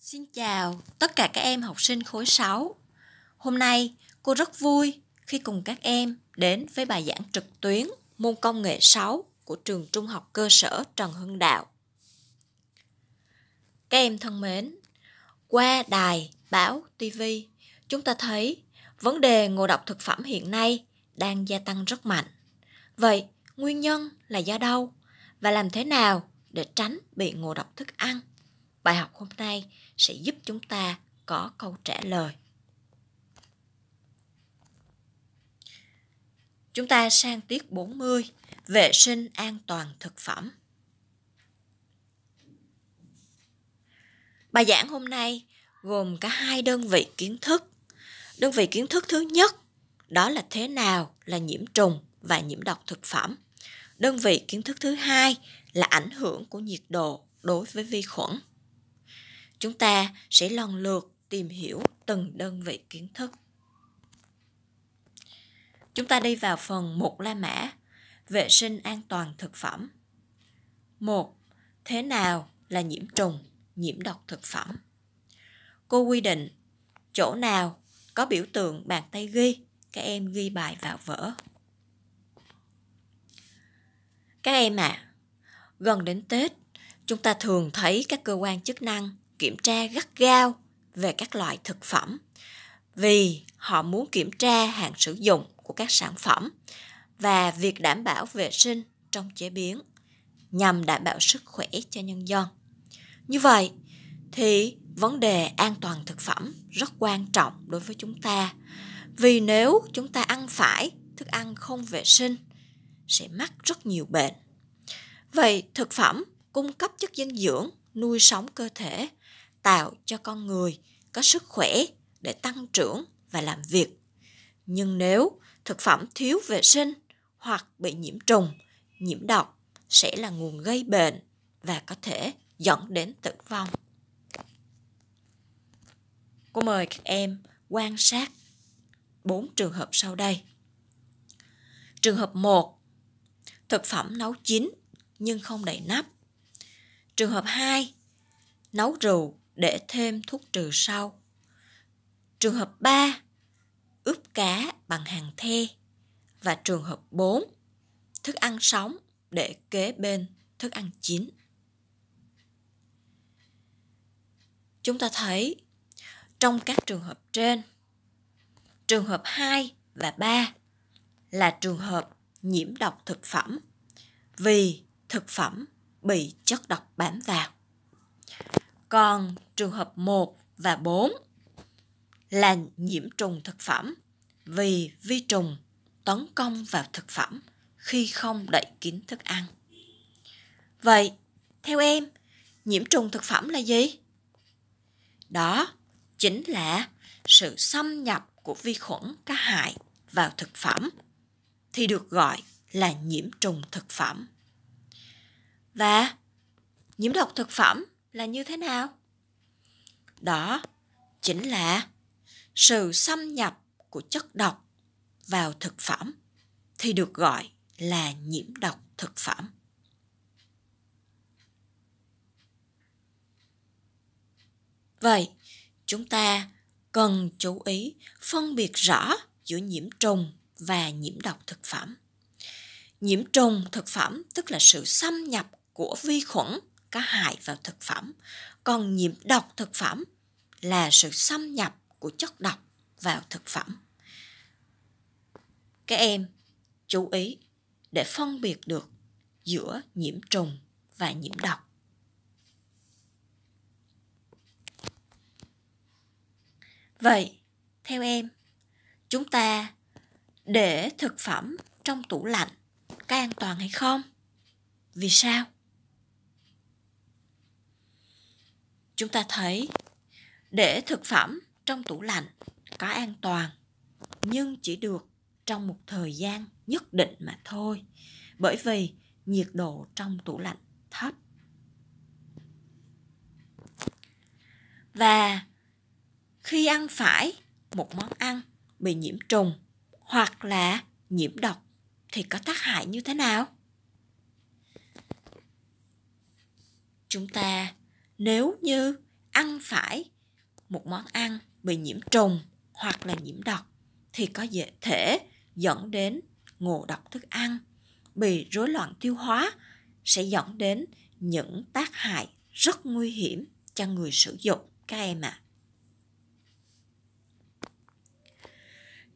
Xin chào tất cả các em học sinh khối 6. Hôm nay cô rất vui khi cùng các em đến với bài giảng trực tuyến môn công nghệ 6 của trường Trung học cơ sở Trần Hưng Đạo. Các em thân mến, qua đài, báo, TV, chúng ta thấy vấn đề ngộ độc thực phẩm hiện nay đang gia tăng rất mạnh. Vậy, nguyên nhân là do đâu và làm thế nào để tránh bị ngộ độc thức ăn? Bài học hôm nay sẽ giúp chúng ta có câu trả lời. Chúng ta sang tiết 40, vệ sinh an toàn thực phẩm. Bài giảng hôm nay gồm cả hai đơn vị kiến thức. Đơn vị kiến thức thứ nhất đó là thế nào là nhiễm trùng và nhiễm độc thực phẩm. Đơn vị kiến thức thứ hai là ảnh hưởng của nhiệt độ đối với vi khuẩn. Chúng ta sẽ lần lượt tìm hiểu từng đơn vị kiến thức. Chúng ta đi vào phần 1 La Mã, vệ sinh an toàn thực phẩm. 1. Thế nào là nhiễm trùng, nhiễm độc thực phẩm? Cô quy định chỗ nào có biểu tượng bàn tay ghi, các em ghi bài vào vở. Các em ạ, à, gần đến Tết, chúng ta thường thấy các cơ quan chức năng kiểm tra gắt gao về các loại thực phẩm vì họ muốn kiểm tra hạn sử dụng của các sản phẩm và việc đảm bảo vệ sinh trong chế biến nhằm đảm bảo sức khỏe cho nhân dân. Như vậy thì vấn đề an toàn thực phẩm rất quan trọng đối với chúng ta. Vì nếu chúng ta ăn phải thức ăn không vệ sinh sẽ mắc rất nhiều bệnh. Vậy thực phẩm cung cấp chất dinh dưỡng nuôi sống cơ thể, tạo cho con người có sức khỏe để tăng trưởng và làm việc. Nhưng nếu thực phẩm thiếu vệ sinh hoặc bị nhiễm trùng, nhiễm độc sẽ là nguồn gây bệnh và có thể dẫn đến tử vong. Cô mời các em quan sát bốn trường hợp sau đây. Trường hợp 1. Thực phẩm nấu chín nhưng không đầy nắp Trường hợp 2, nấu rượu để thêm thuốc trừ sâu. Trường hợp 3, ướp cá bằng hàng the. Và trường hợp 4, thức ăn sống để kế bên thức ăn chín. Chúng ta thấy trong các trường hợp trên, trường hợp 2 và 3 là trường hợp nhiễm độc thực phẩm vì thực phẩm bị chất độc bám vào. Còn trường hợp 1 và 4 là nhiễm trùng thực phẩm vì vi trùng tấn công vào thực phẩm khi không đậy kín thức ăn. Vậy, theo em, nhiễm trùng thực phẩm là gì? Đó chính là sự xâm nhập của vi khuẩn có hại vào thực phẩm thì được gọi là nhiễm trùng thực phẩm. Và nhiễm độc thực phẩm là như thế nào? Đó chính là sự xâm nhập của chất độc vào thực phẩm thì được gọi là nhiễm độc thực phẩm. Vậy, chúng ta cần chú ý phân biệt rõ giữa nhiễm trùng và nhiễm độc thực phẩm. Nhiễm trùng thực phẩm tức là sự xâm nhập của vi khuẩn có hại vào thực phẩm, còn nhiễm độc thực phẩm là sự xâm nhập của chất độc vào thực phẩm. Các em chú ý để phân biệt được giữa nhiễm trùng và nhiễm độc. Vậy, theo em, chúng ta để thực phẩm trong tủ lạnh có an toàn hay không? Vì sao? chúng ta thấy để thực phẩm trong tủ lạnh có an toàn nhưng chỉ được trong một thời gian nhất định mà thôi bởi vì nhiệt độ trong tủ lạnh thấp và khi ăn phải một món ăn bị nhiễm trùng hoặc là nhiễm độc thì có tác hại như thế nào chúng ta nếu như ăn phải một món ăn bị nhiễm trùng hoặc là nhiễm độc thì có thể dẫn đến ngộ độc thức ăn bị rối loạn tiêu hóa sẽ dẫn đến những tác hại rất nguy hiểm cho người sử dụng các em ạ à.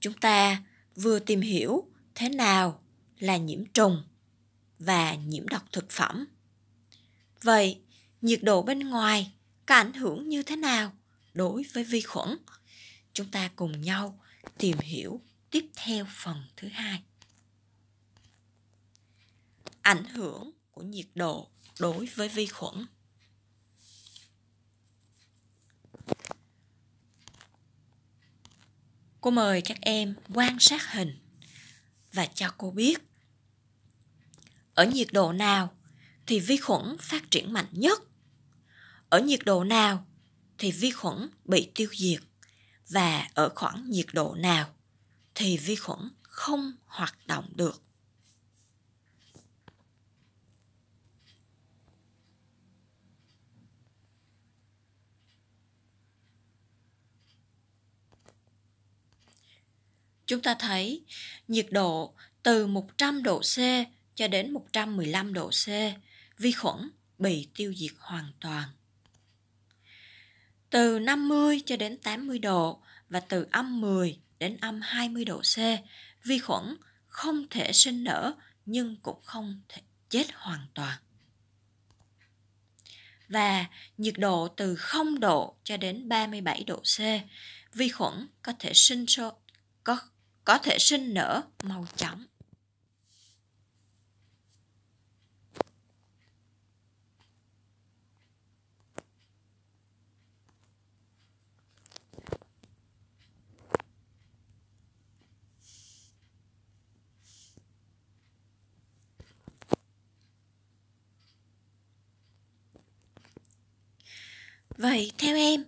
chúng ta vừa tìm hiểu thế nào là nhiễm trùng và nhiễm độc thực phẩm vậy nhiệt độ bên ngoài có ảnh hưởng như thế nào đối với vi khuẩn. Chúng ta cùng nhau tìm hiểu tiếp theo phần thứ hai. Ảnh hưởng của nhiệt độ đối với vi khuẩn. Cô mời các em quan sát hình và cho cô biết ở nhiệt độ nào thì vi khuẩn phát triển mạnh nhất ở nhiệt độ nào thì vi khuẩn bị tiêu diệt và ở khoảng nhiệt độ nào thì vi khuẩn không hoạt động được. Chúng ta thấy nhiệt độ từ 100 độ C cho đến 115 độ C, vi khuẩn bị tiêu diệt hoàn toàn từ 50 cho đến 80 độ và từ âm 10 đến âm 20 độ C, vi khuẩn không thể sinh nở nhưng cũng không thể chết hoàn toàn. Và nhiệt độ từ 0 độ cho đến 37 độ C, vi khuẩn có thể sinh so, có có thể sinh nở màu trắng. Vậy theo em,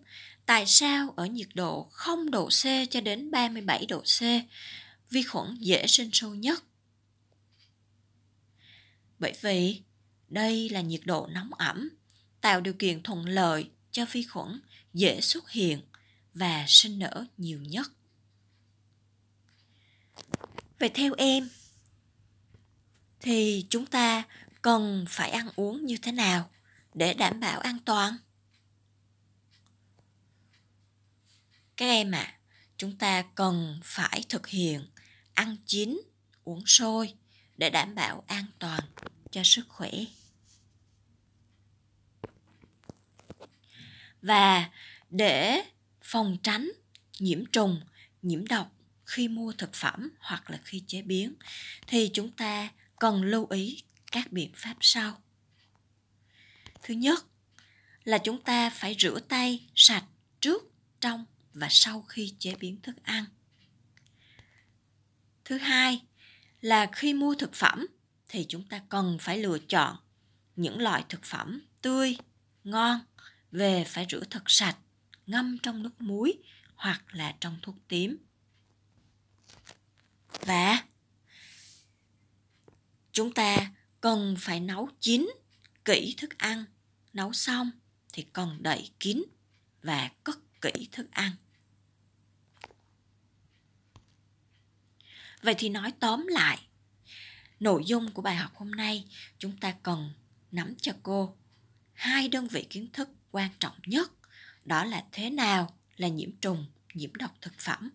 tại sao ở nhiệt độ 0 độ C cho đến 37 độ C, vi khuẩn dễ sinh sôi nhất? Bởi vì đây là nhiệt độ nóng ẩm, tạo điều kiện thuận lợi cho vi khuẩn dễ xuất hiện và sinh nở nhiều nhất. Vậy theo em thì chúng ta cần phải ăn uống như thế nào để đảm bảo an toàn? các em ạ à, chúng ta cần phải thực hiện ăn chín uống sôi để đảm bảo an toàn cho sức khỏe và để phòng tránh nhiễm trùng nhiễm độc khi mua thực phẩm hoặc là khi chế biến thì chúng ta cần lưu ý các biện pháp sau thứ nhất là chúng ta phải rửa tay sạch trước trong và sau khi chế biến thức ăn thứ hai là khi mua thực phẩm thì chúng ta cần phải lựa chọn những loại thực phẩm tươi ngon về phải rửa thật sạch ngâm trong nước muối hoặc là trong thuốc tím và chúng ta cần phải nấu chín kỹ thức ăn nấu xong thì cần đậy kín và cất kỹ thức ăn vậy thì nói tóm lại nội dung của bài học hôm nay chúng ta cần nắm cho cô hai đơn vị kiến thức quan trọng nhất đó là thế nào là nhiễm trùng nhiễm độc thực phẩm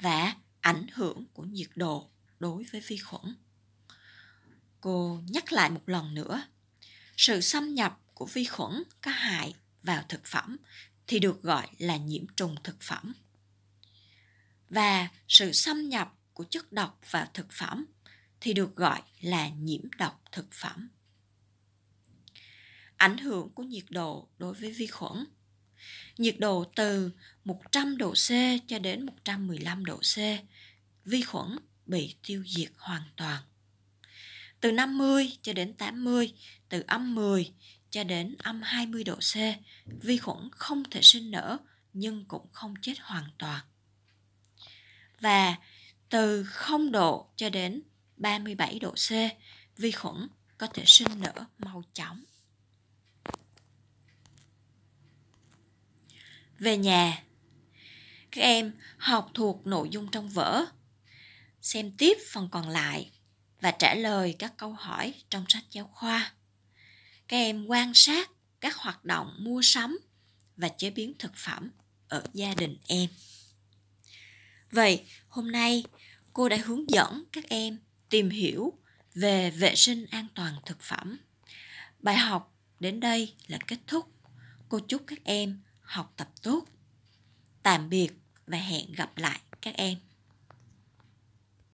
và ảnh hưởng của nhiệt độ đối với vi khuẩn cô nhắc lại một lần nữa sự xâm nhập của vi khuẩn có hại vào thực phẩm thì được gọi là nhiễm trùng thực phẩm và sự xâm nhập của chất độc vào thực phẩm thì được gọi là nhiễm độc thực phẩm. Ảnh hưởng của nhiệt độ đối với vi khuẩn Nhiệt độ từ 100 độ C cho đến 115 độ C, vi khuẩn bị tiêu diệt hoàn toàn. Từ 50 cho đến 80, từ âm 10 cho đến âm 20 độ C, vi khuẩn không thể sinh nở nhưng cũng không chết hoàn toàn. Và từ 0 độ cho đến 37 độ C, vi khuẩn có thể sinh nở mau chóng. Về nhà, các em học thuộc nội dung trong vở, xem tiếp phần còn lại và trả lời các câu hỏi trong sách giáo khoa. Các em quan sát các hoạt động mua sắm và chế biến thực phẩm ở gia đình em. Vậy, hôm nay cô đã hướng dẫn các em tìm hiểu về vệ sinh an toàn thực phẩm. Bài học đến đây là kết thúc. Cô chúc các em học tập tốt. Tạm biệt và hẹn gặp lại các em.